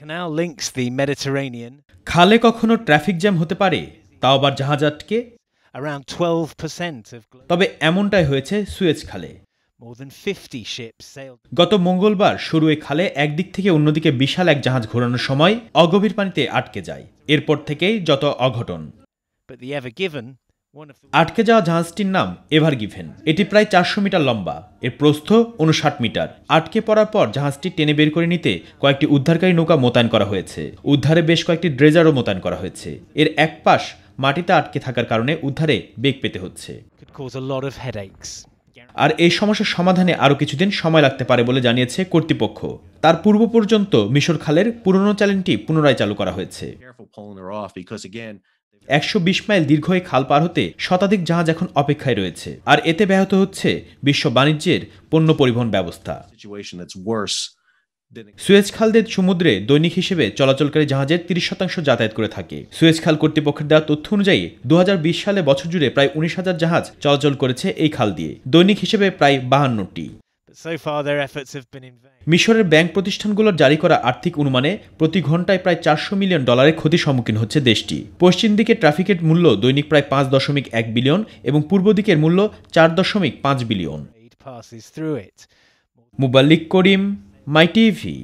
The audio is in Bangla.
Canal links the Mediterranean. খালে কখনো ট্রাফিক জ্যাম হতে পারে তাও আবার জাহাজ আটকে Around 12% of তবে এমনটাই হয়েছে সুয়েজ খালে More than 50 ships sailed. গত মঙ্গলবার শুরু এই খালে একদিক থেকে অন্যদিকে বিশাল এক জাহাজ ঘোরানোর সময় অগভীর পানিতে আটকে যায় এরপর থেকেই যত অঘটন But the Ever Given আটকে যাওয়া জাহাজটির নাম এভার গিভেন এটি প্রায় চারশো মিটার লম্বা এর প্রস্থ উনষাট মিটার আটকে পড়ার পর জাহাজটি টেনে বের করে নিতে কয়েকটি উদ্ধারকারী নৌকা মোতায়েন করা হয়েছে উদ্ধারে বেশ কয়েকটি ড্রেজারও মোতায়েন করা হয়েছে এর এক পাশ মাটিতে আটকে থাকার কারণে উদ্ধারে বেগ পেতে হচ্ছে আর এই সমস্যার সমাধানে আরও কিছুদিন সময় লাগতে পারে বলে জানিয়েছে কর্তৃপক্ষ তার পূর্ব পর্যন্ত মিশর খালের পুরনো চ্যানেলটি পুনরায় চালু করা হয়েছে একশো বিশ মাইল দীর্ঘ এই খাল পার হতে শতাধিক জাহাজ এখন অপেক্ষায় রয়েছে আর এতে ব্যাহত হচ্ছে বিশ্ব বাণিজ্যের পণ্য পরিবহন ব্যবস্থা সুয়েজ খাল দিয়ে সমুদ্রে দৈনিক হিসেবে চলাচলকারী জাহাজের তিরিশ শতাংশ যাতায়াত করে থাকে সুয়েজ খাল কর্তৃপক্ষের দেওয়া তথ্য অনুযায়ী দু সালে বছর জুড়ে প্রায় উনিশ হাজার জাহাজ চলাচল করেছে এই খাল দিয়ে দৈনিক হিসেবে প্রায় বাহান্নটি মিশরের ব্যাংক প্রতিষ্ঠানগুলোর জারি করা আর্থিক অনুমানে প্রতি ঘন্টায় প্রায় চারশো মিলিয়ন ডলারের ক্ষতির সম্মুখীন হচ্ছে দেশটি পশ্চিম দিকে ট্রাফিকের মূল্য দৈনিক প্রায় পাঁচ দশমিক এক বিলিয়ন এবং পূর্ব দিকের মূল্য চার দশমিক পাঁচ বিলিয়ন মুবাল্লিক করিম মাই টিভি